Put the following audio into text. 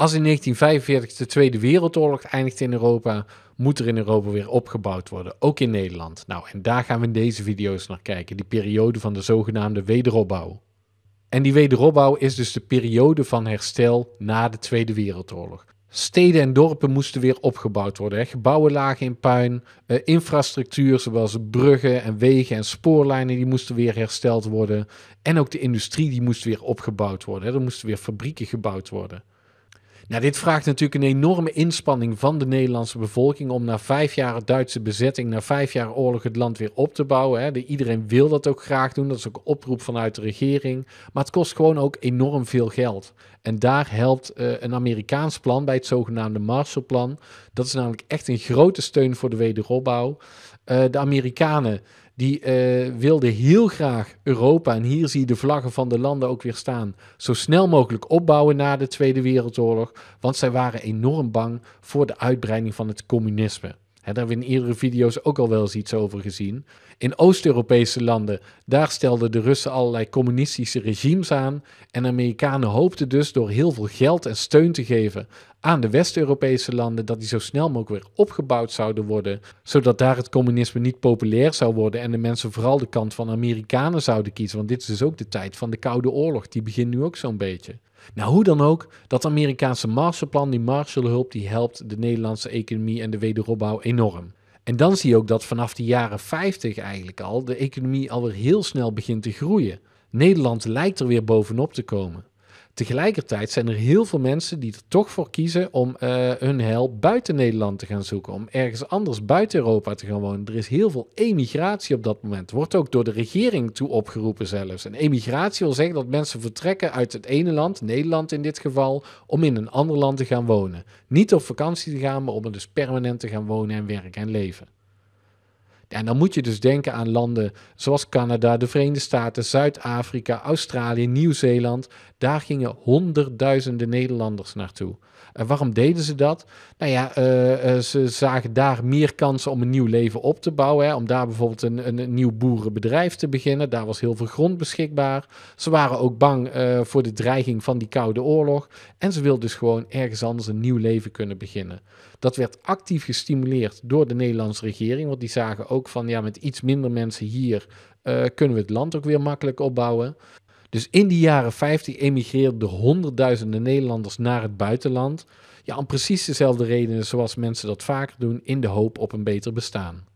Als in 1945 de Tweede Wereldoorlog eindigt in Europa, moet er in Europa weer opgebouwd worden, ook in Nederland. Nou, en daar gaan we in deze video's naar kijken, die periode van de zogenaamde wederopbouw. En die wederopbouw is dus de periode van herstel na de Tweede Wereldoorlog. Steden en dorpen moesten weer opgebouwd worden. Hè. Gebouwen lagen in puin, eh, infrastructuur zoals bruggen en wegen en spoorlijnen die moesten weer hersteld worden. En ook de industrie die moest weer opgebouwd worden. Hè. Er moesten weer fabrieken gebouwd worden. Nou, dit vraagt natuurlijk een enorme inspanning van de Nederlandse bevolking om na vijf jaar Duitse bezetting, na vijf jaar oorlog het land weer op te bouwen. Hè. De, iedereen wil dat ook graag doen, dat is ook een oproep vanuit de regering. Maar het kost gewoon ook enorm veel geld. En daar helpt eh, een Amerikaans plan bij het zogenaamde Marshallplan. Dat is namelijk echt een grote steun voor de wederopbouw. Eh, de Amerikanen die eh, wilden heel graag Europa, en hier zie je de vlaggen van de landen ook weer staan, zo snel mogelijk opbouwen na de Tweede Wereldoorlog, want zij waren enorm bang voor de uitbreiding van het communisme. Hè, daar hebben we in eerdere video's ook al wel eens iets over gezien. In Oost-Europese landen, daar stelden de Russen allerlei communistische regimes aan. En de Amerikanen hoopten dus door heel veel geld en steun te geven aan de West-Europese landen, dat die zo snel mogelijk weer opgebouwd zouden worden. Zodat daar het communisme niet populair zou worden en de mensen vooral de kant van Amerikanen zouden kiezen. Want dit is dus ook de tijd van de Koude Oorlog, die begint nu ook zo'n beetje. Nou, hoe dan ook, dat Amerikaanse Marshallplan, die Marshallhulp, die helpt de Nederlandse economie en de wederopbouw enorm. En dan zie je ook dat vanaf de jaren 50 eigenlijk al de economie alweer heel snel begint te groeien. Nederland lijkt er weer bovenop te komen. Tegelijkertijd zijn er heel veel mensen die er toch voor kiezen om eh, hun hel buiten Nederland te gaan zoeken. Om ergens anders buiten Europa te gaan wonen. Er is heel veel emigratie op dat moment. Wordt ook door de regering toe opgeroepen zelfs. En emigratie wil zeggen dat mensen vertrekken uit het ene land, Nederland in dit geval, om in een ander land te gaan wonen. Niet op vakantie te gaan, maar om er dus permanent te gaan wonen en werken en leven. En dan moet je dus denken aan landen zoals Canada, de Verenigde Staten, Zuid-Afrika, Australië, Nieuw-Zeeland. Daar gingen honderdduizenden Nederlanders naartoe. En waarom deden ze dat? Nou ja, eh, eh, ze zagen daar meer kansen om een nieuw leven op te bouwen. Hè. Om daar bijvoorbeeld een, een, nieuw boerenbedrijf te beginnen. Daar was heel veel grond beschikbaar. Ze waren ook bang eh, voor de dreiging van die Koude Oorlog. En ze wilden dus gewoon ergens anders een nieuw leven kunnen beginnen. Dat werd actief gestimuleerd door de Nederlandse regering, want die zagen ook ook van ja, met iets minder mensen hier eh, kunnen we het land ook weer makkelijk opbouwen. Dus in die jaren 50 emigreerden de honderdduizenden Nederlanders naar het buitenland. Ja, om precies dezelfde redenen zoals mensen dat vaker doen, in de hoop op een beter bestaan.